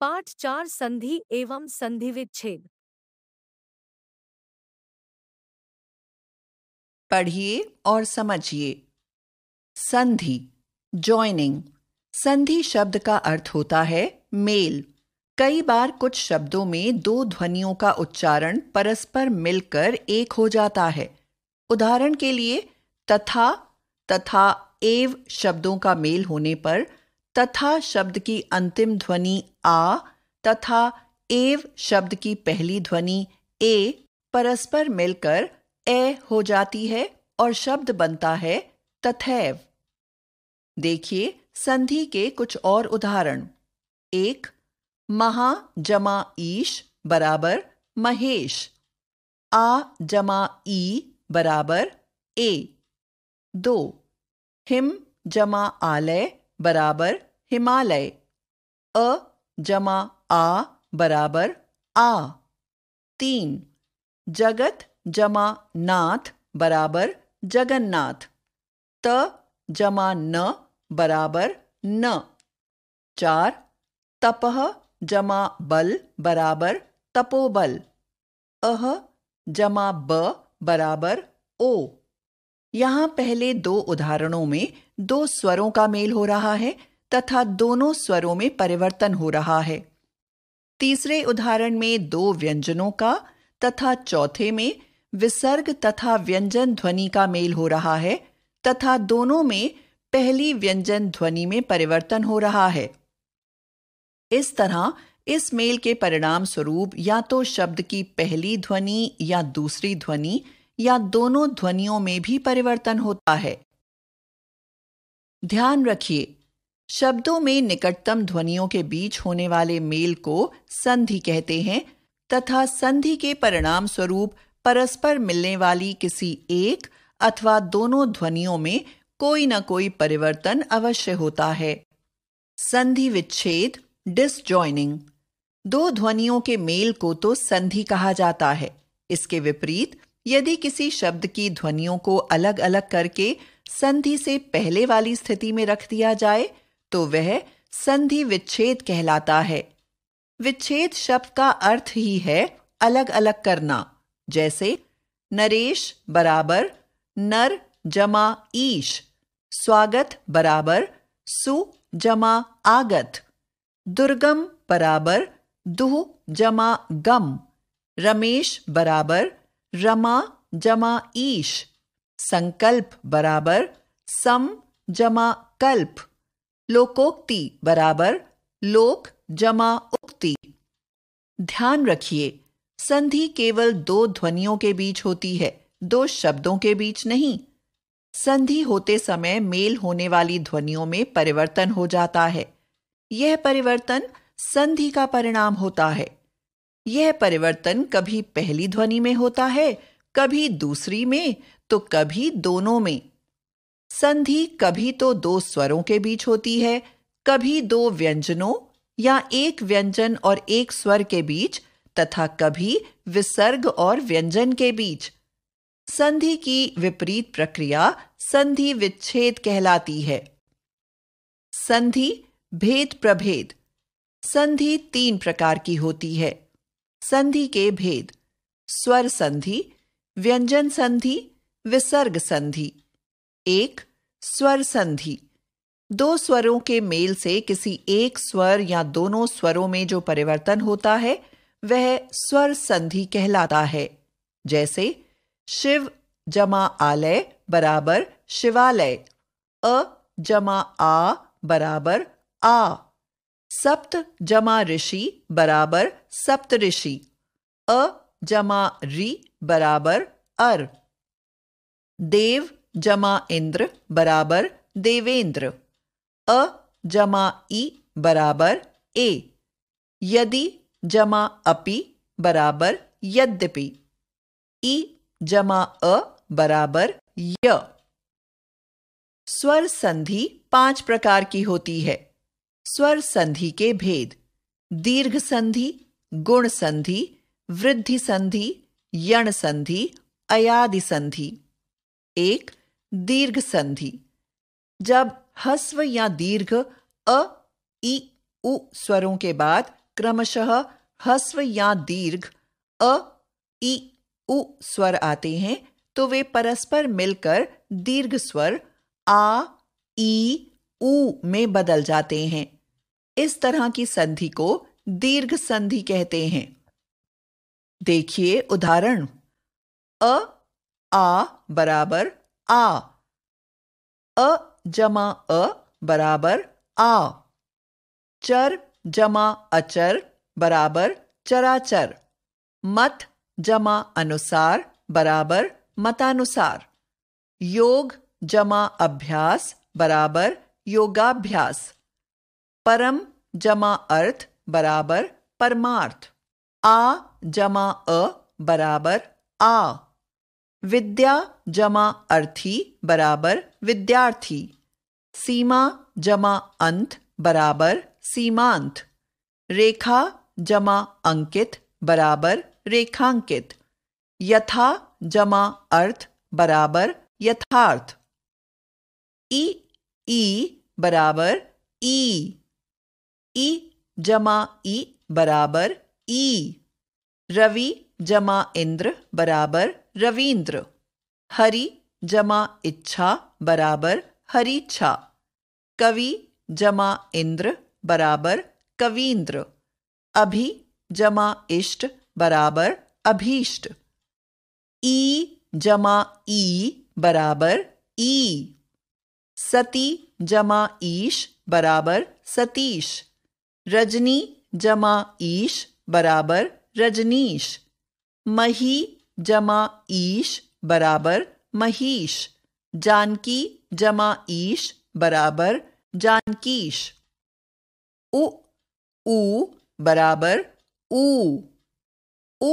पाठ चार संधि एवं संधि विच्छेद पढ़िए और समझिए संधि ज्वाइनिंग संधि शब्द का अर्थ होता है मेल कई बार कुछ शब्दों में दो ध्वनियों का उच्चारण परस्पर मिलकर एक हो जाता है उदाहरण के लिए तथा तथा एव शब्दों का मेल होने पर तथा शब्द की अंतिम ध्वनि आ तथा एव शब्द की पहली ध्वनि ए परस्पर मिलकर ए हो जाती है और शब्द बनता है तथैव देखिए संधि के कुछ और उदाहरण एक महा जमा ईश बराबर महेश आ जमा ई बराबर ए दो हिम जमा आलय बराबर हिमालय अ जमा आ बराबर आ तीन जगत जमा नाथ बराबर जगन्नाथ त जमा न बराबर न चार तपह जमा बल बराबर तपोबल अह जमा ब बराबर ओ यहाँ पहले दो उदाहरणों में दो स्वरों का मेल हो रहा है तथा दोनों स्वरों में परिवर्तन हो रहा है तीसरे उदाहरण में दो व्यंजनों का तथा चौथे में विसर्ग तथा व्यंजन ध्वनि का मेल हो रहा है तथा दोनों में पहली व्यंजन ध्वनि में परिवर्तन हो रहा है इस तरह इस मेल के परिणाम स्वरूप या तो शब्द की पहली ध्वनि या दूसरी ध्वनि या दोनों ध्वनियों में भी परिवर्तन होता है ध्यान रखिए शब्दों में निकटतम ध्वनियों के बीच होने वाले मेल को संधि कहते हैं तथा संधि के परिणाम स्वरूप परस्पर मिलने वाली किसी एक अथवा दोनों ध्वनियों में कोई न कोई परिवर्तन अवश्य होता है संधि विच्छेद डिसजॉइनिंग दो ध्वनियों के मेल को तो संधि कहा जाता है इसके विपरीत यदि किसी शब्द की ध्वनियों को अलग अलग करके संधि से पहले वाली स्थिति में रख दिया जाए तो वह संधि विच्छेद कहलाता है विच्छेद शब्द का अर्थ ही है अलग अलग करना जैसे नरेश बराबर नर जमा ईश स्वागत बराबर सु जमा आगत दुर्गम बराबर दुह जमा गम रमेश बराबर रमा जमा ईश संकल्प बराबर सम जमा कल्प लोकोक्ति बराबर लोक जमा उक्ति ध्यान रखिए संधि केवल दो ध्वनियों के बीच होती है दो शब्दों के बीच नहीं संधि होते समय मेल होने वाली ध्वनियों में परिवर्तन हो जाता है यह परिवर्तन संधि का परिणाम होता है यह परिवर्तन कभी पहली ध्वनि में होता है कभी दूसरी में तो कभी दोनों में संधि कभी तो दो स्वरों के बीच होती है कभी दो व्यंजनों या एक व्यंजन और एक स्वर के बीच तथा कभी विसर्ग और व्यंजन के बीच संधि की विपरीत प्रक्रिया संधि विच्छेद कहलाती है संधि भेद प्रभेद संधि तीन प्रकार की होती है संधि के भेद स्वर संधि व्यंजन संधि विसर्ग संधि एक स्वर संधि दो स्वरों के मेल से किसी एक स्वर या दोनों स्वरों में जो परिवर्तन होता है वह स्वर संधि कहलाता है जैसे शिव जमा आलय बराबर शिवालय अ जमा आ बराबर आ सप्त जमा ऋषि बराबर सप्त ऋषि अ जमा री बराबर अर देव जमा इंद्र बराबर देवेंद्र अ जमा ई बराबर ए यदि जमा अपि बराबर यद्यपि ई जमा अ बराबर य स्वर संधि पांच प्रकार की होती है स्वर संधि के भेद दीर्घ संधि गुण संधि वृद्धि संधि यण संधि अयादि संधि एक दीर्घ संधि जब हस्व या दीर्घ अ ई उ स्वरों के बाद क्रमशः हस्व या दीर्घ अ ई उ स्वर आते हैं तो वे परस्पर मिलकर दीर्घ स्वर आ ई उ में बदल जाते हैं इस तरह की संधि को दीर्घ संधि कहते हैं देखिए उदाहरण अ आ बराबर आ अ जमा अ बराबर आ चर जमा अचर बराबर चराचर मत जमा अनुसार बराबर मतानुसार योग जमा अभ्यास बराबर योगाभ्यास परम जमा अर्थ बराबर परमार्थ आ जमा अ बराबर आ विद्या जमा अर्थी बराबर विद्यार्थी सीमा जमा अंत बराबर सीमांत रेखा जमा अंकित बराबर रेखांकित यथा जमा अर्थ बराबर यथार्थ ई ई बराबर ई ई जमा ई बराबर ई रवि जमा इंद्र बराबर रविंद्र हरि जमा इच्छा बराबर हरिच्छा कवि जमा इंद्र बराबर कवींद्र अभि जमा इष्ट बराबर अभीष्ट ई जमा ई बराबर ई सती जमा ईश बराबर सतीश रजनी जमा ईश बराबर रजनीश मही जमा ईश बराबर महीश जानकी जमा ईश बराबर जानकीश उ ऊ बराबर ऊ उ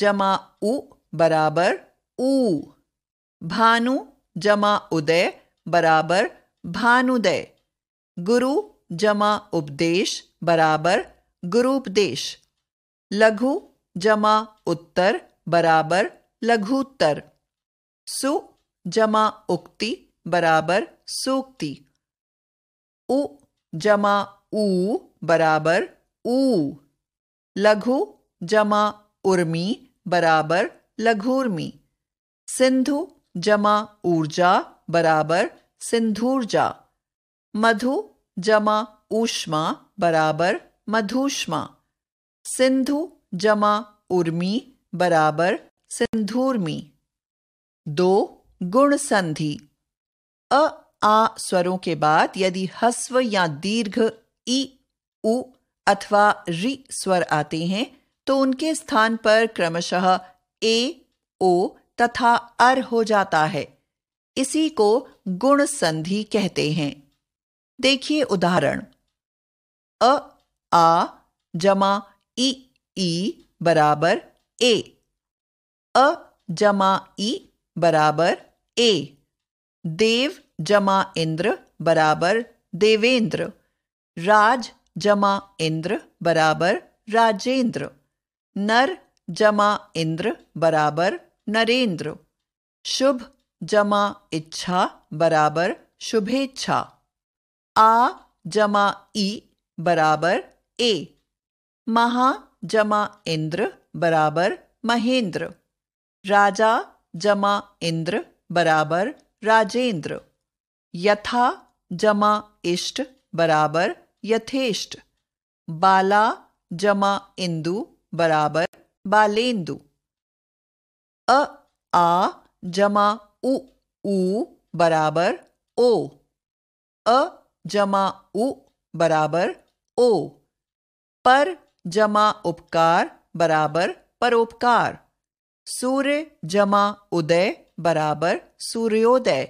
जमा उ बराबर ऊ भानु जमा उदय बराबर भानुदय गुरु जमा उपदेश बराबर गुरुपदेश लघु जमा उत्तर बराबर लघुत्तर सु जमा उक्ति बराबर सूक्ति उ जमा ऊ बराबर ऊ लघु जमा उर्मी बराबर लघुर्मी सिंधु जमा ऊर्जा बराबर सिंधुर्जा मधु जमा ऊष्मा बराबर मधुष्मा सिंधु जमा उर्मी बराबर सिंधूर्मी दो गुण संधि अ आ स्वरों के बाद यदि हस्व या दीर्घ ई उ अथवा रि स्वर आते हैं तो उनके स्थान पर क्रमशः ए ओ तथा अर हो जाता है इसी को गुण संधि कहते हैं देखिए उदाहरण अ आ जमा ई ई e बराबर ए अ जमा ई e बराबर ए देव जमा इंद्र बराबर देवेंद्र राज जमा इंद्र बराबर राजेंद्र नर जमा इंद्र बराबर नरेंद्र शुभ जमा इच्छा बराबर शुभेच्छा आ जमा ई e बराबर ए महा जमा इंद्र बराबर महेंद्र राजा जमा इंद्र बराबर राजेंद्र यथा जमा इष्ट बराबर यथेष्ट बाला जमा इंदु बराबर बालेंदु अ आ जमा उ ऊ बराबर ओ अ जमा उ बराबर ओ पर जमा उपकार बराबर परोपकार सूर्य जमा उदय बराबर सूर्योदय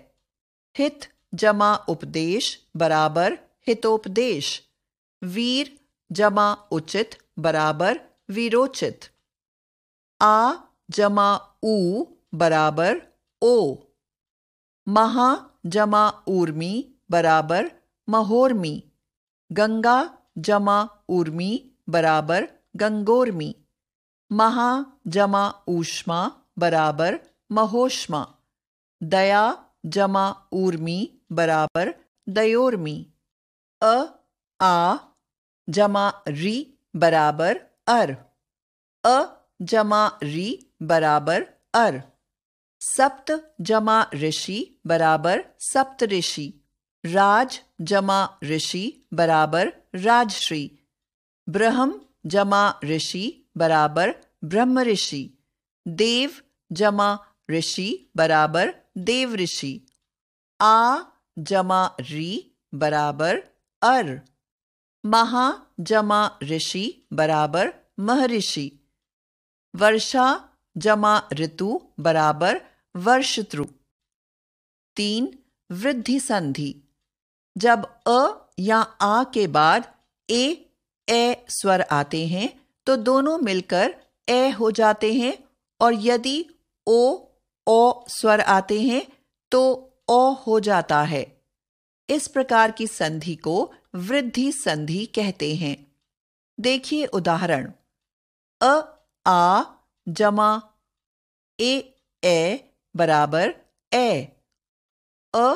हित जमा उपदेश बराबर हितोपदेश वीर जमा उचित बराबर वीरोचित आ जमा ऊ बराबर ओ महा जमा ऊर्मी बराबर महोर्मी गंगा जमा ऊर्मी बराबर गंगोर्मी महा जमा ऊष्मा बराबर महोष्मा दया जमा ऊर्मी बराबर दयोर्मी अ आ जमा री बराबर अर अ जमा री बराबर अर सप्त जमा ऋषि बराबर सप्त ऋषि राज जमा ऋषि बराबर राजश्री ब्रह्म जमा ऋषि बराबर ब्रह्म ऋषि देव जमा ऋषि बराबर देव ऋषि आ जमा रि बराबर अर महा जमा ऋषि बराबर महर्षि वर्षा जमा ऋतु बराबर वर्षतृ तीन वृद्धि संधि जब अ या आ के बाद ए ए स्वर आते हैं तो दोनों मिलकर ए हो जाते हैं और यदि ओ ओ स्वर आते हैं तो ओ हो जाता है इस प्रकार की संधि को वृद्धि संधि कहते हैं देखिए उदाहरण अ आ जमा ए ए बराबर ए अ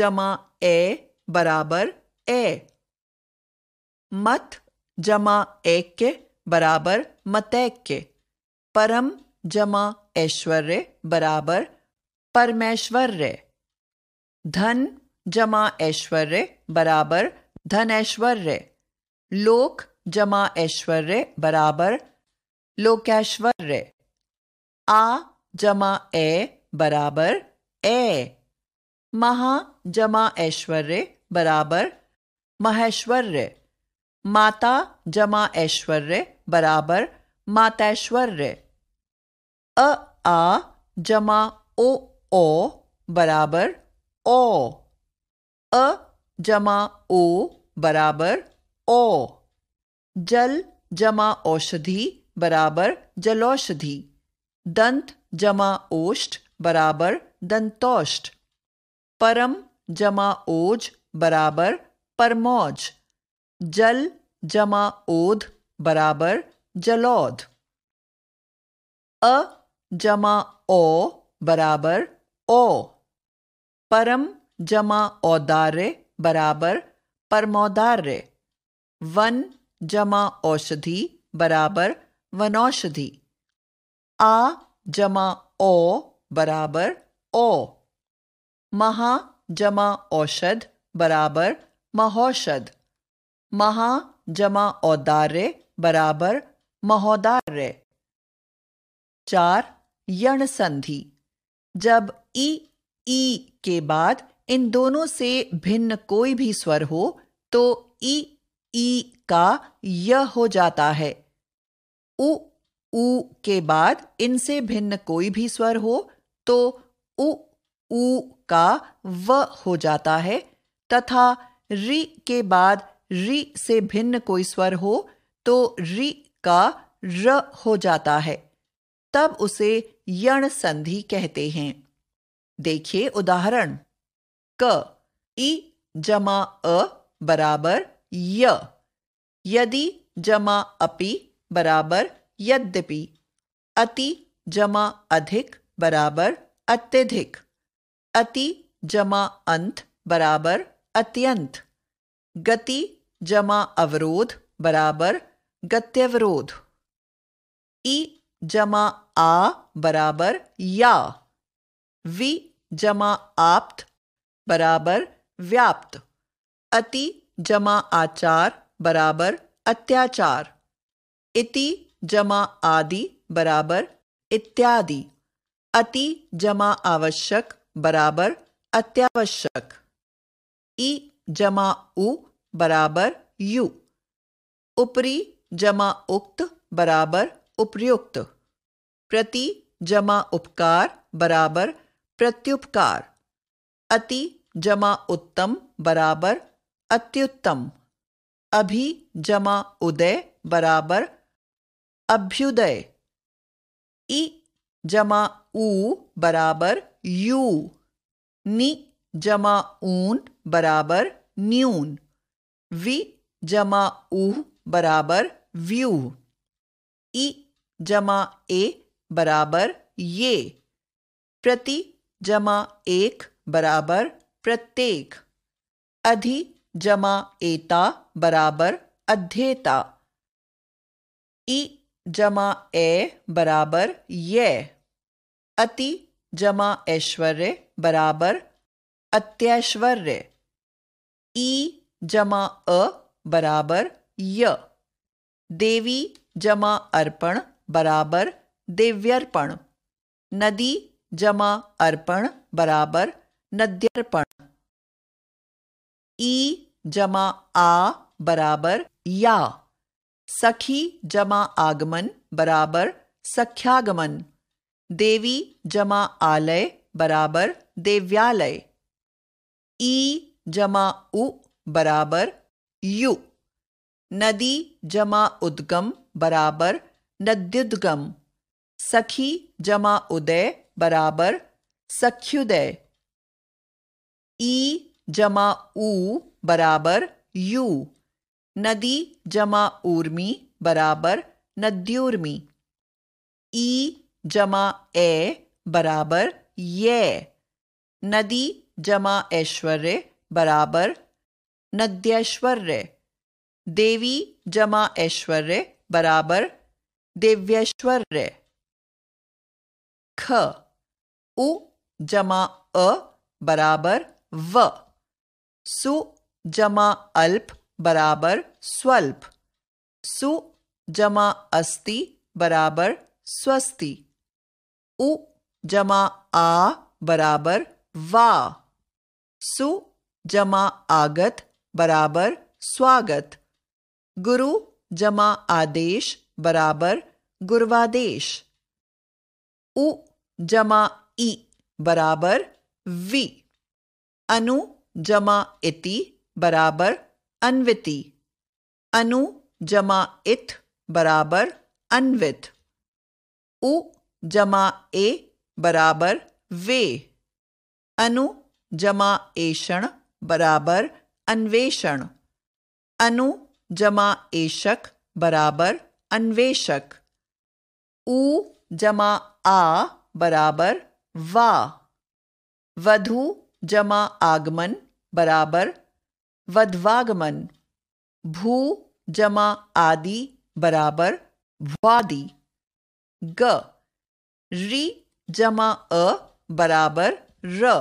जमा ए बराबर ए मत जमा एक के बराबर मतैक के परम जमा ऐश्वर्य बराबर परमेश्वर्य धन जमा ऐश्वर्य बराबर धनैश्वर्य लोक जमा ऐश्वर्य बराबर लोकैश्वर्य आ जमा ए बराबर ए महा जमा ऐश्वर्य बराबर महेश्वर्य माता जमा ऐश्वर्य बराबर मातैश्वर्य अ आ जमा ओ ओ बराबर ओ अ जमा ओ बराबर ओ जल जमा औषधि बराबर जलौषधि दंत जमा ओष्ठ बराबर दंतौष्ठ परम जमा ओज बराबर परमौज जल जमा ओध बराबर जलौध अ जमा ओ बराबर ओ परम जमा औदार्य बराबर परमौदार्य वन जमा औषधि बराबर वनौषधि आ जमा ओ बराबर ओ महा जमा औषध बराबर महौषध महा जमा औदार्य बराबर महोदार्य चार यण संधि जब ई ई के बाद इन दोनों से भिन्न कोई भी स्वर हो तो ई ई का य हो जाता है उ उ के बाद इनसे भिन्न कोई भी स्वर हो तो उ उ का व हो जाता है तथा रि के बाद रि से भिन्न कोई स्वर हो तो रि का र हो जाता है तब उसे यण संधि कहते हैं देखिए उदाहरण क इ जमा अ बराबर य यदि जमा अपि बराबर यद्यपि अति जमा अधिक बराबर अत्यधिक अति जमा अंत बराबर अत्यंत गति जमा अवरोध बराबर गत्यवरोध ई जमा आ बराबर या वी जमा आप्त बराबर व्याप्त अति जमा आचार बराबर अत्याचार इति जमा आदि बराबर इत्यादि अति जमा आवश्यक बराबर अत्यावश्यक ई जमा उ बराबर यू उपरी जमा उक्त बराबर उपयुक्त प्रति जमा उपकार बराबर प्रत्युपकार अति जमा उत्तम बराबर अत्युत्तम अभी जमा उदय बराबर अभ्युदय इ जमा ऊ बराबर यू नि जमा ऊन बराबर न्यून वी जमा ऊ बराबर व्यू ई जमा ए बराबर ये प्रति जमा एक बराबर प्रत्येक अधि जमा एता बराबर अध्येता ई जमा ए बराबर ये अति जमा ऐश्वर्य बराबर अत्यैश्वर्य ई जमा अ बराबर य देवी जमा अर्पण बराबर देव्यर्पण नदी जमा अर्पण बराबर नद्यर्पण ई जमा आ बराबर या सखी जमा आगमन बराबर सख्यागमन देवी जमा आलय बराबर देव्यालय ई जमा उ बराबर यू नदी जमा उद्गम बराबर नद्युद्गम सखी जमा उदय बराबर सख्युदय ई जमा ऊ बराबर यू नदी जमा ऊर्मी बराबर नद्यूर्मी ई जमा ए बराबर ये नदी जमा ऐश्वर्य बराबर नद्यैश्वर्य देवी जमा ऐश्वर्य बराबर देव्यैश्वर्य ख उ जमा अ बराबर व सु जमा अल्प बराबर स्वल्प सु जमा अस्ति बराबर स्वस्ति उ जमा आ बराबर वा सु जमा आगत बराबर स्वागत गुरु जमा आदेश बराबर गुरुवादेश उ जमा ई बराबर वी अनु जमा इति बराबर अन्विति अनु जमा इत बराबर अन्वित उ जमा ए बराबर वे अनु जमा एषण बराबर अन्वेषण अनु जमा एशक बराबर अन्वेषक ऊ जमा आ बराबर वा वधु जमा आगमन बराबर वधवागमन भू जमा आदि बराबर वादि ग री जमा अ बराबर र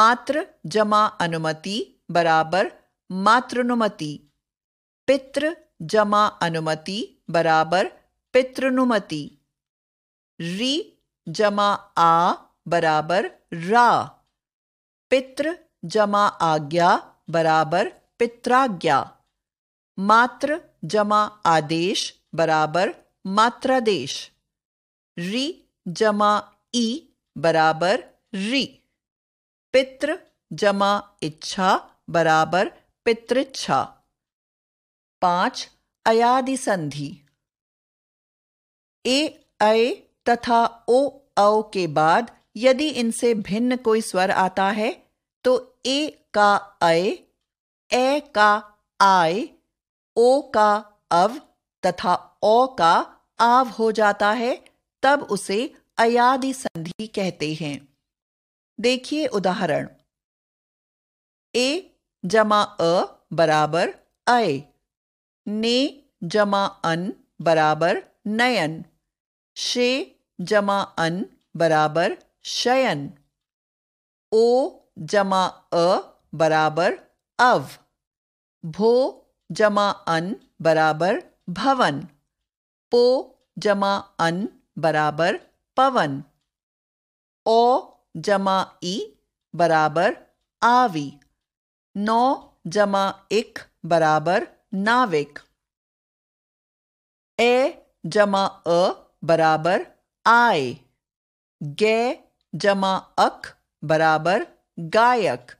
मात्र जमा अनुमति बराबर मातृनुमति पितृ जमा अनुमति बराबर पितृनुमति री जमा आ बराबर रा पितृ जमा आज्ञा बराबर पित्राज्ञा मात्र जमा आदेश बराबर मात्रादेश री जमा ई बराबर री पित्र जमा इच्छा बराबर पितृच्छा पांच अयादि संधि ए अय तथा ओ औ के बाद यदि इनसे भिन्न कोई स्वर आता है तो ए का अय ए का आय ओ का अव तथा ओ का आव हो जाता है तब उसे अयादि संधि कहते हैं देखिए उदाहरण ए जमा अ बराबर अय ने जमा अन बराबर नयन शे जमा अन बराबर शयन ओ जमा अ बराबर अव भो जमा अन बराबर भवन पो जमा अन बराबर पवन ओ जमा ई बराबर आवी नौ जमा एक बराबर नाविक ए जमा अ बराबर आय गे जमा अक बराबर गायक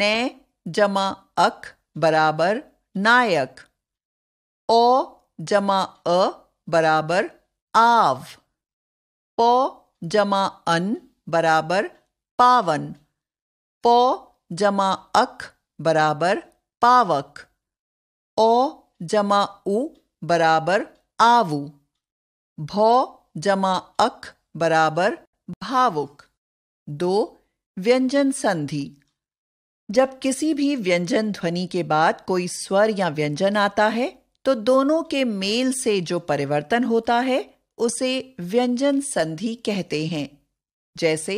ने जमा अक बराबर नायक ओ जमा अ बराबर आव पो जमा अन बराबर पावन पो जमा अक बराबर पावक ओ जमा उ बराबर आवु भौ जमा अक बराबर भावुक दो व्यंजन संधि जब किसी भी व्यंजन ध्वनि के बाद कोई स्वर या व्यंजन आता है तो दोनों के मेल से जो परिवर्तन होता है उसे व्यंजन संधि कहते हैं जैसे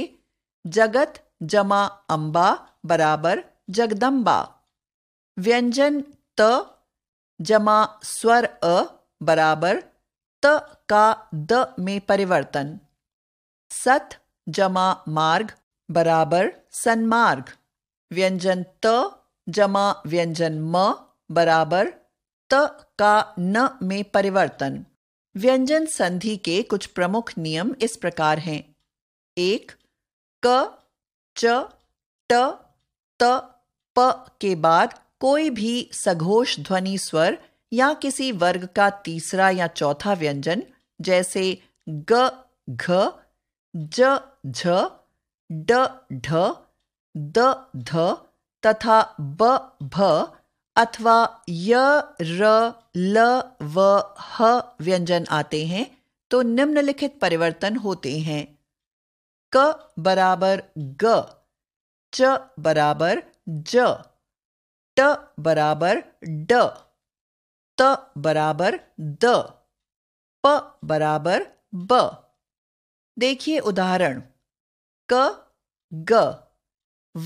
जगत जमा अंबा बराबर जगदम्बा व्यंजन त जमा स्वर अ बराबर त का द में परिवर्तन सत जमा मार्ग बराबर सन्मार्ग व्यंजन त जमा व्यंजन म बराबर त का न में परिवर्तन व्यंजन संधि के कुछ प्रमुख नियम इस प्रकार हैं एक क च ट त प के बाद कोई भी सघोष ध्वनि स्वर या किसी वर्ग का तीसरा या चौथा व्यंजन जैसे ग घ ज झ ड ढ द ध तथा ब भ अथवा य र ल व ह व्यंजन आते हैं तो निम्नलिखित परिवर्तन होते हैं क बराबर ग च बराबर ज ट बराबर ड त बराबर द प बराबर ब देखिए उदाहरण क ग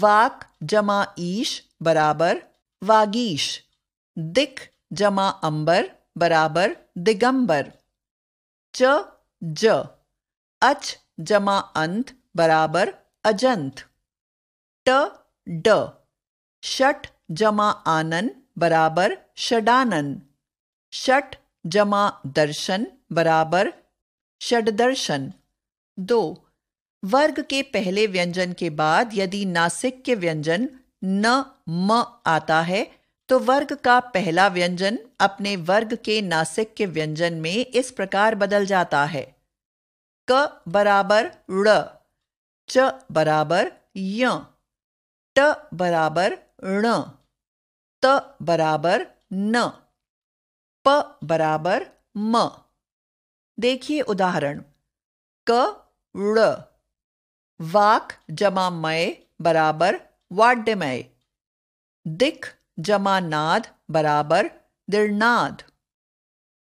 वाक जमा ईश बराबर वागीश दिक जमा अंबर बराबर दिगंबर च ज अच जमा अंत बराबर अजंत ड षट जमा आनन बराबर षडानन षट जमा दर्शन बराबर षडदर्शन दो वर्ग के पहले व्यंजन के बाद यदि नासिक के व्यंजन न म आता है तो वर्ग का पहला व्यंजन अपने वर्ग के नासिक के व्यंजन में इस प्रकार बदल जाता है क बराबर ड़ च बराबर य ट बराबर ण त बराबर न प बराबर म देखिए उदाहरण क ण वाक जमा मय बराबर वाड्यमय दिख जमा नाद बराबर दिर्नाद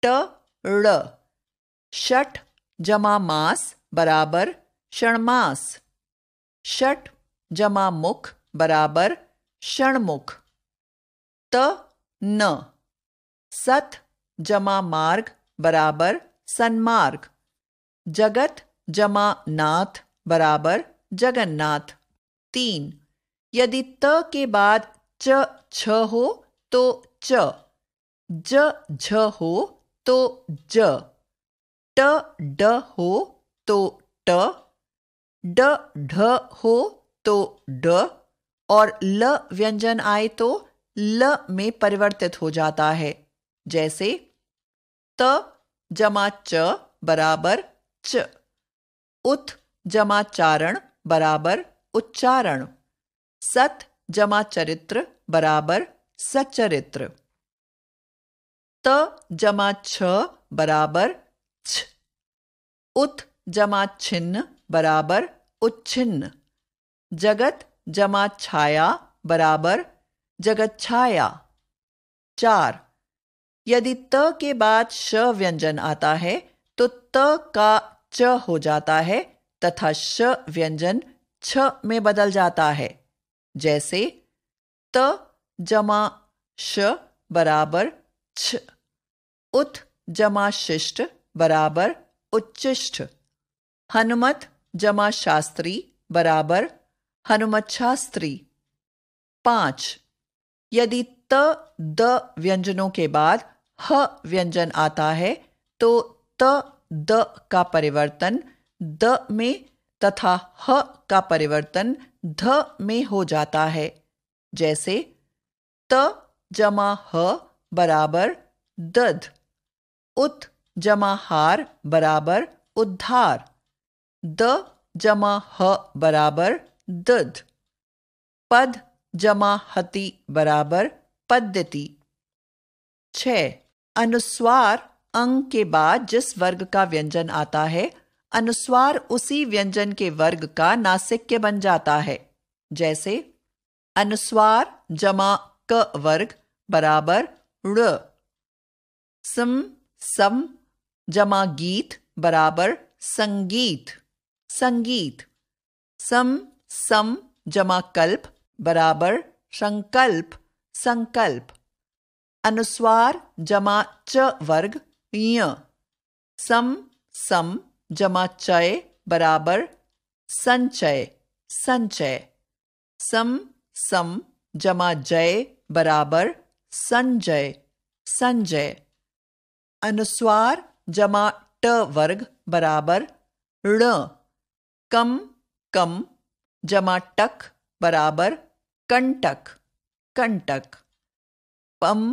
ट ण शठ जमा मास बराबर षणमास शठ जमा मुख बराबर षणमुख त न सत जमा मार्ग बराबर सन्मार्ग जगत जमा नाथ बराबर जगन्नाथ तीन यदि त के बाद च छ हो तो च ज झ हो तो ज ट ड हो तो ट ड ढ हो तो ड और ल व्यंजन आए तो ल में परिवर्तित हो जाता है जैसे त जमा च बराबर च उत जमा चारण बराबर उच्चारण सत जमा चरित्र बराबर सचरित्र त जमा छ बराबर छ उत जमा छिन्न बराबर उच्छिन्न जगत जमा छाया बराबर जगत छाया चार यदि त के बाद श व्यंजन आता है तो त का च हो जाता है तथा श व्यंजन छ में बदल जाता है जैसे त जमा श बराबर छ उत जमा शिष्ट बराबर उच्चिष्ट हनुमत जमा शास्त्री बराबर हनुमत शास्त्री पांच यदि त द व्यंजनों के बाद ह व्यंजन आता है तो त द का परिवर्तन द में तथा ह का परिवर्तन ध में हो जाता है जैसे त जमा ह बराबर दध उत जमा हार बराबर उद्धार द जमा ह बराबर दद पद जमा हति बराबर पद्धति छ अनुस्वार अंग के बाद जिस वर्ग का व्यंजन आता है अनुस्वार उसी व्यंजन के वर्ग का नासिक्य बन जाता है जैसे अनुस्वार जमा क वर्ग बराबर ऋ सम सम जमा गीत बराबर संगीत संगीत सम सम जमा कल्प बराबर संकल्प संकल्प अनुस्वार जमा च वर्ग य सम सम जमा चय बराबर संचय संचय सम सम जमा जय बराबर संजय संजय अनुस्वार जमा ट वर्ग बराबर ऋण कम कम जमा टक बराबर कंटक कंटक पम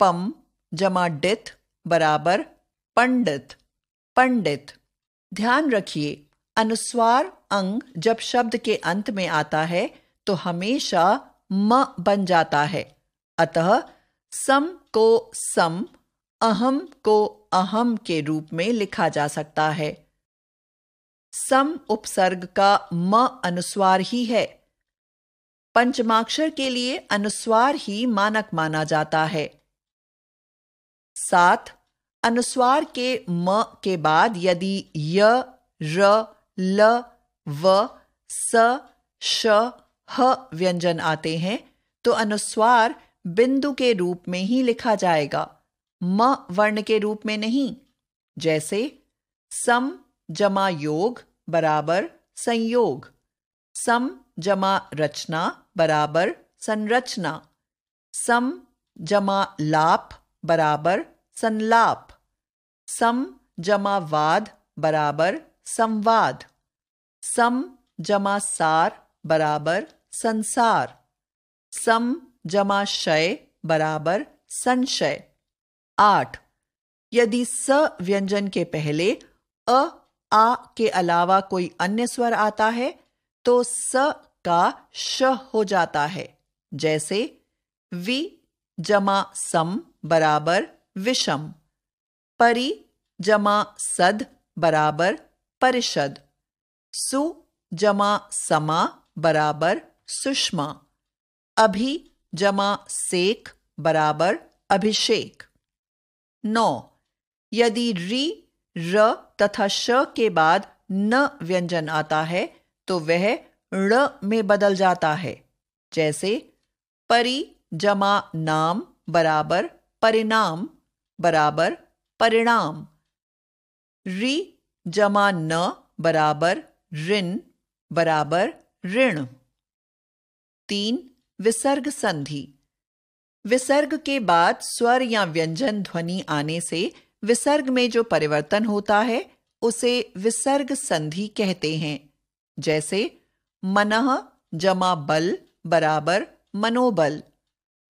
पम जमा डित बराबर पंडित पंडित ध्यान रखिए अनुस्वार अंग जब शब्द के अंत में आता है तो हमेशा म बन जाता है अतः सम को सम अहम को अहम के रूप में लिखा जा सकता है सम उपसर्ग का म अनुस्वार ही है पंचमाक्षर के लिए अनुस्वार ही मानक माना जाता है साथ अनुस्वार के म के बाद यदि य र ल व स श ह व्यंजन आते हैं तो अनुस्वार बिंदु के रूप में ही लिखा जाएगा म वर्ण के रूप में नहीं जैसे सम जमा योग बराबर संयोग सम जमा रचना बराबर संरचना सम जमा लाप बराबर संलाप सम जमा वाद बराबर संवाद सम जमा सार बराबर संसार सम जमा शय बराबर संशय आठ यदि स व्यंजन के पहले अ आ के अलावा कोई अन्य स्वर आता है तो स का श हो जाता है जैसे वि जमा सम बराबर विषम परि जमा सद बराबर परिषद सु जमा समा बराबर सुषमा अभि जमा सेक बराबर अभिषेक नौ यदि री र तथा श के बाद न व्यंजन आता है तो वह ण में बदल जाता है जैसे परि जमा नाम बराबर परिणाम बराबर परिणाम रि जमा न बराबर ऋण बराबर ऋण तीन विसर्ग संधि विसर्ग के बाद स्वर या व्यंजन ध्वनि आने से विसर्ग में जो परिवर्तन होता है उसे विसर्ग संधि कहते हैं जैसे मन जमा बल बराबर मनोबल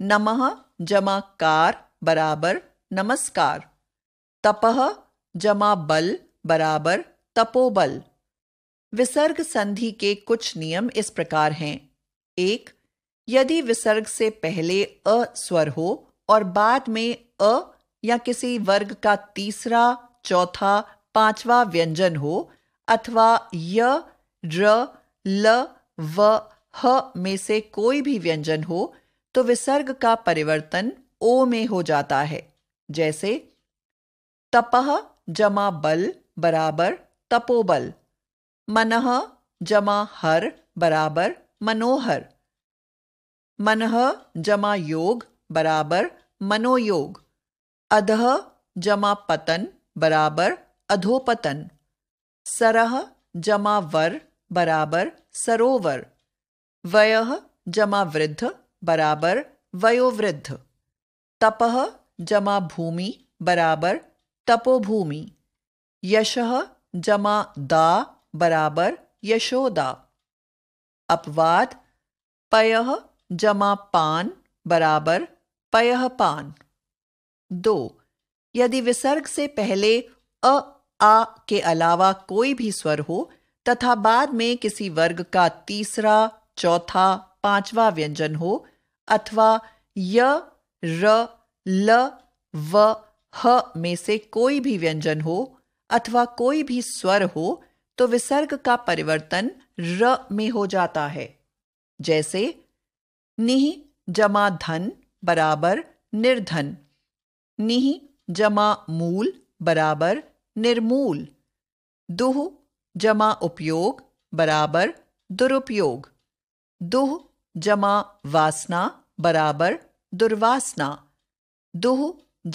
नमः जमा कार बराबर नमस्कार तपह जमा बल बराबर तपोबल विसर्ग संधि के कुछ नियम इस प्रकार हैं एक यदि विसर्ग से पहले अ स्वर हो और बाद में अ या किसी वर्ग का तीसरा चौथा पांचवा व्यंजन हो अथवा य र ल व ह में से कोई भी व्यंजन हो तो विसर्ग का परिवर्तन ओ में हो जाता है जैसे तपह जमा बल बराबर तपोबल मनह जमा हर बराबर मनोहर मनह जमा योग बराबर मनोयोग अध जमा पतन बराबर अधोपतन सरह जमा वर बराबर सरोवर वय जमा वृद्ध बराबर वयोवृद्ध तपह जमा भूमि बराबर तपोभूमि यश जमा दा बराबर यशोदा अपवाद पय जमा पान बराबर पयह पान दो यदि विसर्ग से पहले अ आ के अलावा कोई भी स्वर हो तथा बाद में किसी वर्ग का तीसरा चौथा पांचवा व्यंजन हो अथवा य र ल व ह में से कोई भी व्यंजन हो अथवा कोई भी स्वर हो तो विसर्ग का परिवर्तन र में हो जाता है जैसे निह जमा धन बराबर निर्धन निह जमा मूल बराबर निर्मूल दुह जमा उपयोग बराबर दुरुपयोग दुह जमा वासना बराबर दुर्वासना दुह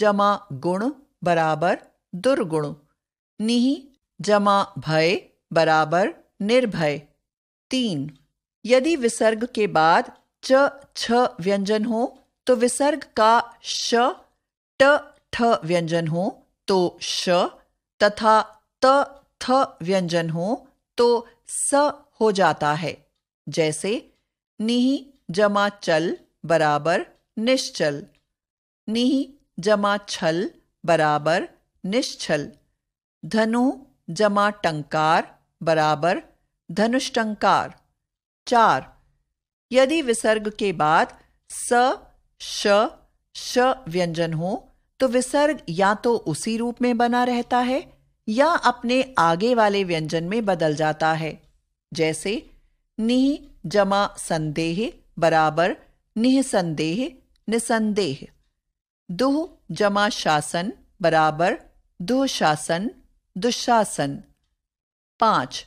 जमा गुण बराबर दुर्गुण निह जमा भय बराबर निर्भय तीन यदि विसर्ग के बाद च छ व्यंजन हो तो विसर्ग का श ट ठ व्यंजन हो तो श तथा त थ व्यंजन हो तो स हो जाता है जैसे निह जमा चल बराबर निश्चल निह जमा छल बराबर निश्चल धनु जमा टंकार बराबर धनुष्टंकार चार यदि विसर्ग के बाद स श श व्यंजन हो तो विसर्ग या तो उसी रूप में बना रहता है या अपने आगे वाले व्यंजन में बदल जाता है जैसे निह जमा संदेह बराबर निह संदेह निसंदेह दुह जमा शासन बराबर दुशासन दुशासन पांच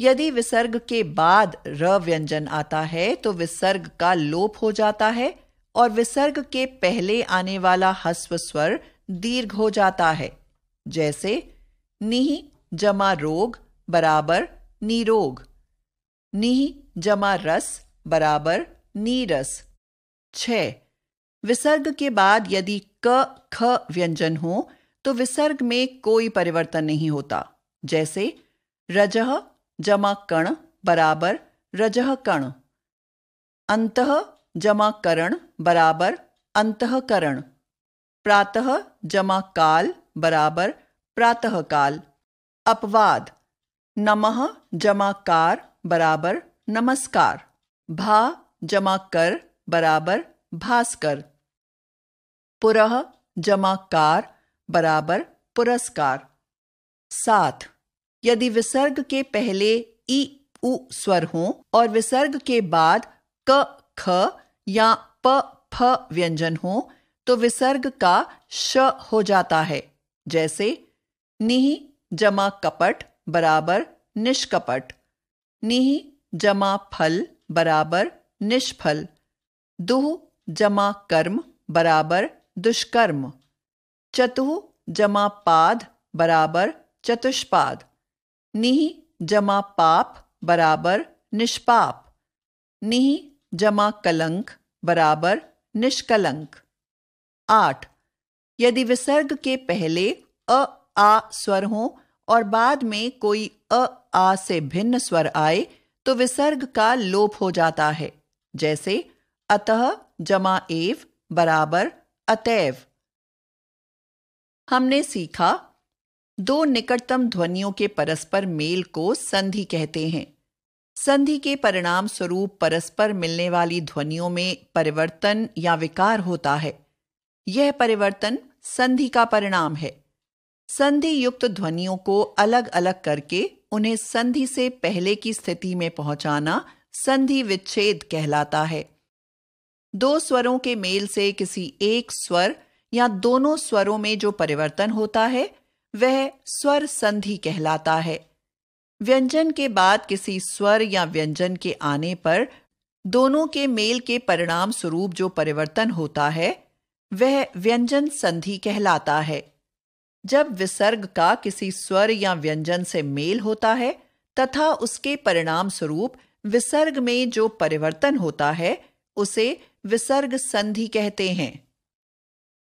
यदि विसर्ग के बाद र व्यंजन आता है तो विसर्ग का लोप हो जाता है और विसर्ग के पहले आने वाला हस्व स्वर दीर्घ हो जाता है जैसे निह जमा रोग बराबर निरोग निह जमा रस बराबर नीरस छ विसर्ग के बाद यदि क ख व्यंजन हो तो विसर्ग में कोई परिवर्तन नहीं होता जैसे रजह जमा कण बराबर रजह कण अंत जमा करण बराबर अंतकरण प्रातः जमा काल बराबर प्रातःकाल अपवाद नमः जमा कार बराबर नमस्कार भा जमा कर बराबर भास्कर पुरह जमा कार बराबर पुरस्कार साथ यदि विसर्ग के पहले ई उ स्वर हो और विसर्ग के बाद क ख या प फ व्यंजन हो तो विसर्ग का श हो जाता है जैसे निह जमा कपट बराबर निष्कपट निह जमा फल बराबर निष्फल दुह जमा कर्म बराबर दुष्कर्म चतु जमा पाद बराबर चतुष्पाद निह जमा पाप बराबर निष्पाप निह जमा कलंक बराबर निष्कलंक आठ यदि विसर्ग के पहले अ आ स्वर हो और बाद में कोई अ आ से भिन्न स्वर आए तो विसर्ग का लोप हो जाता है जैसे अतः जमा एव बराबर अतैव हमने सीखा दो निकटतम ध्वनियों के परस्पर मेल को संधि कहते हैं संधि के परिणाम स्वरूप परस्पर मिलने वाली ध्वनियों में परिवर्तन या विकार होता है यह परिवर्तन संधि का परिणाम है संधि युक्त ध्वनियों को अलग अलग करके उन्हें संधि से पहले की स्थिति में पहुंचाना संधि विच्छेद कहलाता है दो स्वरों के मेल से किसी एक स्वर या दोनों स्वरों में जो परिवर्तन होता है वह स्वर संधि कहलाता है व्यंजन के बाद किसी स्वर या व्यंजन के आने पर दोनों के मेल के परिणाम स्वरूप जो परिवर्तन होता है वह व्यंजन संधि कहलाता है जब विसर्ग का किसी स्वर या व्यंजन से मेल होता है तथा उसके परिणाम स्वरूप विसर्ग में जो परिवर्तन होता है उसे विसर्ग संधि कहते हैं